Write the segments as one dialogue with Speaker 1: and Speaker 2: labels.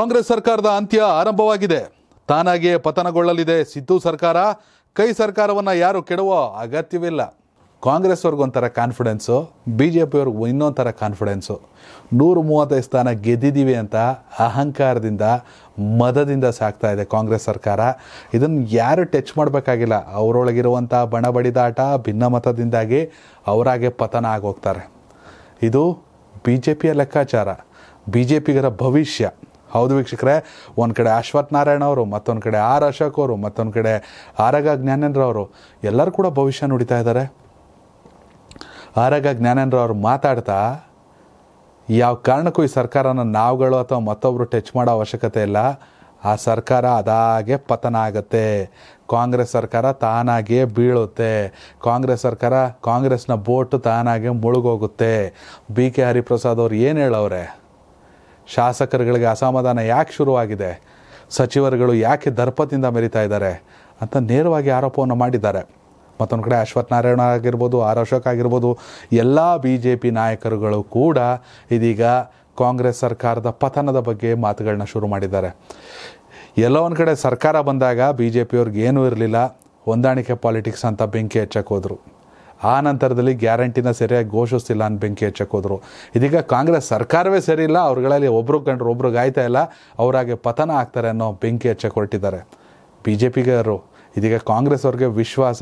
Speaker 1: ಕಾಂಗ್ರೆಸ್ ಸರ್ಕಾರದ ಅಂತ್ಯ ಆರಂಭವಾಗಿದೆ ತಾನಾಗಿಯೇ ಪತನಗೊಳ್ಳಲಿದೆ ಸಿದ್ದು ಸರ್ಕಾರ ಕೈ ಸರ್ಕಾರವನ್ನು ಯಾರು ಕೆಡುವ ಅಗತ್ಯವಿಲ್ಲ ಕಾಂಗ್ರೆಸ್ ಒಂಥರ ಕಾನ್ಫಿಡೆನ್ಸು ಬಿ ಜೆ ಪಿಯವ್ರಿಗೆ ಇನ್ನೊಂಥರ ಕಾನ್ಫಿಡೆನ್ಸು ನೂರು ಮೂವತ್ತೈದು ಸ್ಥಾನ ಗೆದ್ದಿದ್ದೀವಿ ಅಂತ ಅಹಂಕಾರದಿಂದ ಮದದಿಂದ ಸಾಕ್ತಾ ಇದೆ ಕಾಂಗ್ರೆಸ್ ಸರ್ಕಾರ ಇದನ್ನು ಯಾರು ಟಚ್ ಮಾಡಬೇಕಾಗಿಲ್ಲ ಅವರೊಳಗಿರುವಂಥ ಬಣ ಬಡಿದಾಟ ಭಿನ್ನಮತದಿಂದಾಗಿ ಅವರಾಗೆ ಪತನ ಆಗೋಗ್ತಾರೆ ಇದು ಬಿ ಜೆ ಪಿಯ ಲೆಕ್ಕಾಚಾರ ಬಿ ಜೆ ಪಿಗರ ಭವಿಷ್ಯ ಹೌದು ವೀಕ್ಷಕರೇ ಒಂದು ಕಡೆ ಅಶ್ವಥ್ ನಾರಾಯಣ ಅವರು ಮತ್ತೊಂದು ಕಡೆ ಆರ್ ಅಶೋಕ್ ಅವರು ಮತ್ತೊಂದು ಕಡೆ ಆರಗ ಜ್ಞಾನೇಂದ್ರ ಅವರು ಎಲ್ಲರೂ ಕೂಡ ಭವಿಷ್ಯ ನುಡಿತಾ ಇದ್ದಾರೆ ಆರಗ ಜ್ಞಾನೇಂದ್ರ ಅವರು ಮಾತಾಡ್ತಾ ಯಾವ ಕಾರಣಕ್ಕೂ ಈ ಸರ್ಕಾರನ ನಾವುಗಳು ಅಥವಾ ಮತ್ತೊಬ್ಬರು ಟಚ್ ಮಾಡೋ ಅವಶ್ಯಕತೆ ಇಲ್ಲ ಆ ಸರ್ಕಾರ ಅದಾಗೆ ಪತನ ಆಗುತ್ತೆ ಕಾಂಗ್ರೆಸ್ ಸರ್ಕಾರ ತಾನಾಗಿಯೇ ಬೀಳುತ್ತೆ ಕಾಂಗ್ರೆಸ್ ಸರ್ಕಾರ ಕಾಂಗ್ರೆಸ್ನ ಬೋಟು ತಾನಾಗೆ ಮುಳುಗೋಗುತ್ತೆ ಬಿ ಕೆ ಹರಿಪ್ರಸಾದ್ ಅವ್ರು ಏನು ಹೇಳವ್ರೆ ಶಾಸಕರುಗಳಿಗೆ ಅಸಮಾಧಾನ ಯಾಕೆ ಶುರುವಾಗಿದೆ ಸಚಿವರುಗಳು ಯಾಕೆ ದರ್ಪದಿಂದ ಮೆರಿತಾ ಇದ್ದಾರೆ ಅಂತ ನೇರವಾಗಿ ಆರೋಪವನ್ನು ಮಾಡಿದ್ದಾರೆ ಮತ್ತೊಂದು ಕಡೆ ಅಶ್ವಥ್ ನಾರಾಯಣ ಆಗಿರ್ಬೋದು ಆರ್ ಅಶೋಕ್ ಆಗಿರ್ಬೋದು ಎಲ್ಲ ಬಿ ಜೆ ಪಿ ನಾಯಕರುಗಳು ಕೂಡ ಇದೀಗ ಕಾಂಗ್ರೆಸ್ ಸರ್ಕಾರದ ಪತನದ ಬಗ್ಗೆ ಮಾತುಗಳನ್ನ ಶುರು ಮಾಡಿದ್ದಾರೆ ಎಲ್ಲೋ ಒಂದು ಕಡೆ ಸರ್ಕಾರ ಬಂದಾಗ ಬಿ ಜೆ ಪಿಯವ್ರಿಗೆ ಏನೂ ಇರಲಿಲ್ಲ ಹೊಂದಾಣಿಕೆ ಪಾಲಿಟಿಕ್ಸ್ ಅಂತ ಬೆಂಕಿ ಹೆಚ್ಚಕ್ಕೆ ಹೋದರು ಆ ನಂತರದಲ್ಲಿ ಗ್ಯಾರಂಟಿನ ಸರಿಯಾಗಿ ಘೋಷಿಸ್ತಿಲ್ಲ ಅಂತ ಬೆಂಕಿ ಹೆಚ್ಚಕ್ಕೋದ್ರು ಇದೀಗ ಕಾಂಗ್ರೆಸ್ ಸರ್ಕಾರವೇ ಸರಿ ಇಲ್ಲ ಅವ್ರುಗಳಲ್ಲಿ ಒಬ್ಬರು ಕಂಡ್ರು ಒಬ್ಬರು ಗಾಯ್ತಾ ಇಲ್ಲ ಅವರಾಗೆ ಪತನ ಆಗ್ತಾರೆ ಅನ್ನೋ ಬೆಂಕಿ ಹೆಚ್ಚಕ್ಕೆ ಕೊರಟಿದ್ದಾರೆ ಬಿ ಜೆ ಪಿಗರು ಇದೀಗ ಕಾಂಗ್ರೆಸ್ ಅವ್ರಿಗೆ ವಿಶ್ವಾಸ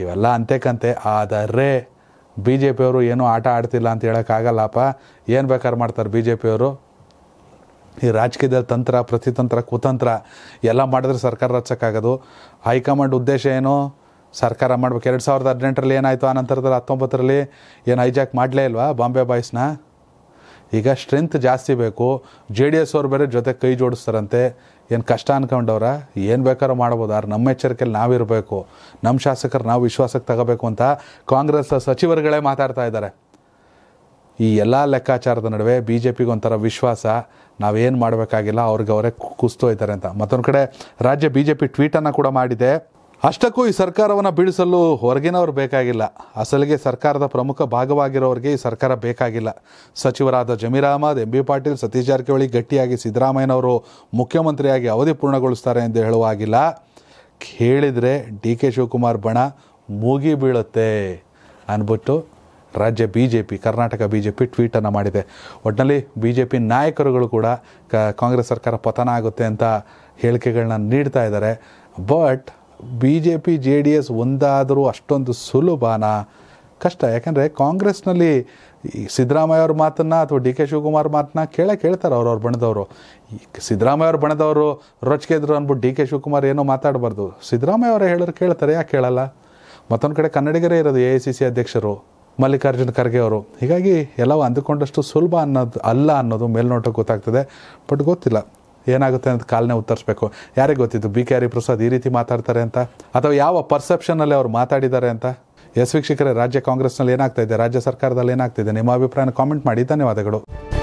Speaker 1: ಇವೆಲ್ಲ ಅಂತೆಕಂತೆ ಆದರೆ ಬಿ ಜೆ ಪಿಯವರು ಏನೂ ಆಟ ಆಡ್ತಿಲ್ಲ ಅಂತ ಹೇಳೋಕ್ಕಾಗಲ್ಲಪ್ಪ ಏನು ಬೇಕಾದ್ರೆ ಮಾಡ್ತಾರೆ ಬಿ ಜೆ ಪಿಯವರು ಈ ರಾಜಕೀಯದ ತಂತ್ರ ಪ್ರತಿತಂತ್ರ ಕುತಂತ್ರ ಎಲ್ಲ ಮಾಡಿದ್ರೆ ಸರ್ಕಾರ ರಚಕ್ಕಾಗೋದು ಹೈಕಮಾಂಡ್ ಉದ್ದೇಶ ಏನು ಸರ್ಕಾರ ಮಾಡ್ಬೇಕು ಎರಡು ಸಾವಿರದ ಹದಿನೆಂಟರಲ್ಲಿ ಏನಾಯಿತು ಆ ನಂತರದಲ್ಲಿ ಹತ್ತೊಂಬತ್ತರಲ್ಲಿ ಏನು ಹೈಜಾಕ್ ಮಾಡಲೇ ಇಲ್ವಾ ಬಾಂಬೆ ಬಾಯ್ಸ್ನ ಈಗ ಸ್ಟ್ರೆಂತ್ ಜಾಸ್ತಿ ಬೇಕು ಜೆ ಡಿ ಎಸ್ ಅವ್ರು ಬೇರೆ ಜೊತೆ ಕೈ ಜೋಡಿಸ್ತಾರಂತೆ ಏನು ಕಷ್ಟ ಅನ್ಕೊಂಡವ್ರ ಏನು ಬೇಕಾದ್ರೂ ಮಾಡ್ಬೋದು ಅವ್ರು ನಮ್ಮ ಎಚ್ಚರಿಕೆಯಲ್ಲಿ ನಾವಿರಬೇಕು ನಮ್ಮ ಶಾಸಕರು ನಾವು ವಿಶ್ವಾಸಕ್ಕೆ ತಗೋಬೇಕು ಅಂತ ಕಾಂಗ್ರೆಸ್ ಸಚಿವರುಗಳೇ ಮಾತಾಡ್ತಾ ಇದ್ದಾರೆ ಈ ಎಲ್ಲ ಲೆಕ್ಕಾಚಾರದ ನಡುವೆ ಬಿ ಜೆ ಪಿಗೆ ಒಂಥರ ವಿಶ್ವಾಸ ನಾವೇನು ಮಾಡಬೇಕಾಗಿಲ್ಲ ಅವ್ರಿಗೆ ಅವರೇ ಕುಸ್ತು ಹೋಯ್ತಾರೆ ಅಂತ ಮತ್ತೊಂದು ಕಡೆ ರಾಜ್ಯ ಬಿ ಜೆ ಪಿ ಟ್ವೀಟನ್ನು ಕೂಡ ಮಾಡಿದೆ ಅಷ್ಟಕ್ಕೂ ಈ ಸರ್ಕಾರವನ್ನು ಬೀಳಿಸಲು ಹೊರಗಿನವ್ರು ಬೇಕಾಗಿಲ್ಲ ಅಸಲಿಗೆ ಸರ್ಕಾರದ ಪ್ರಮುಖ ಭಾಗವಾಗಿರೋರಿಗೆ ಈ ಸರ್ಕಾರ ಬೇಕಾಗಿಲ್ಲ ಸಚಿವರಾದ ಜಮೀರ್ ಅಹಮದ್ ಎಂ ಬಿ ಪಾಟೀಲ್ ಸತೀಶ್ ಜಾರಕಿಹೊಳಿ ಗಟ್ಟಿಯಾಗಿ ಸಿದ್ದರಾಮಯ್ಯನವರು ಮುಖ್ಯಮಂತ್ರಿಯಾಗಿ ಅವಧಿ ಪೂರ್ಣಗೊಳಿಸ್ತಾರೆ ಎಂದು ಹೇಳುವಾಗಿಲ್ಲ ಕೇಳಿದರೆ ಡಿ ಕೆ ಶಿವಕುಮಾರ್ ಬಣ ಮೂಗಿ ಬೀಳುತ್ತೆ ಅಂದ್ಬಿಟ್ಟು ರಾಜ್ಯ B J P Karnataka B J P ಟ್ವೀಟನ್ನು ಮಾಡಿದೆ ಒಟ್ಟಿನಲ್ಲಿ ಬಿ ಜೆ ಪಿ ನಾಯಕರುಗಳು ಕೂಡ ಕಾಂಗ್ರೆಸ್ ಸರ್ಕಾರ ಪತನ ಆಗುತ್ತೆ ಅಂತ ಹೇಳಿಕೆಗಳನ್ನ ನೀಡ್ತಾ ಇದ್ದಾರೆ but B J P J D S ಒಂದಾದರೂ ಅಷ್ಟೊಂದು ಸುಲಭನಾ ಕಷ್ಟ ಯಾಕಂದರೆ ಕಾಂಗ್ರೆಸ್ನಲ್ಲಿ ಸಿದ್ದರಾಮಯ್ಯ ಅವ್ರ ಮಾತನ್ನು ಅಥವಾ ಡಿ ಕೆ ಶಿವಕುಮಾರ್ ಮಾತನ್ನ ಕೇಳೇ ಕೇಳ್ತಾರೆ ಅವ್ರು ಅವ್ರು ಬಣದವರು ಸಿದ್ದರಾಮಯ್ಯ ಅವ್ರು ಬಣದವರು ರೊಚ್ಚಿಗೆದ್ರು ಅಂದ್ಬಿಟ್ಟು ಡಿ ಕೆ ಶಿವಕುಮಾರ್ ಏನೋ ಮಾತಾಡಬಾರ್ದು ಸಿದ್ದರಾಮಯ್ಯ ಅವರೇ ಹೇಳೋರು ಕೇಳ್ತಾರೆ ಯಾಕೆ ಕೇಳಲ್ಲ ಮತ್ತೊಂದು ಕಡೆ ಕನ್ನಡಿಗರೇ ಇರೋದು ಎ ಐ ಸಿ ಸಿ ಅಧ್ಯಕ್ಷರು ಮಲ್ಲಿಕಾರ್ಜುನ ಖರ್ಗೆ ಅವರು ಹೀಗಾಗಿ ಎಲ್ಲವೂ ಅಂದುಕೊಂಡಷ್ಟು ಸುಲಭ ಅನ್ನೋದು ಅಲ್ಲ ಅನ್ನೋದು ಮೇಲ್ನೋಟಕ್ಕೆ ಗೊತ್ತಾಗ್ತದೆ ಬಟ್ ಗೊತ್ತಿಲ್ಲ ಏನಾಗುತ್ತೆ ಅಂತ ಕಾಲನೇ ಉತ್ತರಿಸ್ಬೇಕು ಯಾರಿಗೆ ಗೊತ್ತಿತ್ತು ಬಿ ಕೆ ಪ್ರಸಾದ್ ಈ ರೀತಿ ಮಾತಾಡ್ತಾರೆ ಅಂತ ಅಥವಾ ಯಾವ ಪರ್ಸೆಪ್ಷನಲ್ಲಿ ಅವ್ರು ಮಾತಾಡಿದ್ದಾರೆ ಅಂತ ಎಸ್ ವೀಕ್ಷಕರೇ ರಾಜ್ಯ ಕಾಂಗ್ರೆಸ್ನಲ್ಲಿ ಏನಾಗ್ತಾ ಇದೆ ರಾಜ್ಯ ಸರ್ಕಾರದಲ್ಲಿ ಏನಾಗ್ತಿದೆ ನಿಮ್ಮ ಅಭಿಪ್ರಾಯನ ಕಾಮೆಂಟ್ ಮಾಡಿ ಧನ್ಯವಾದಗಳು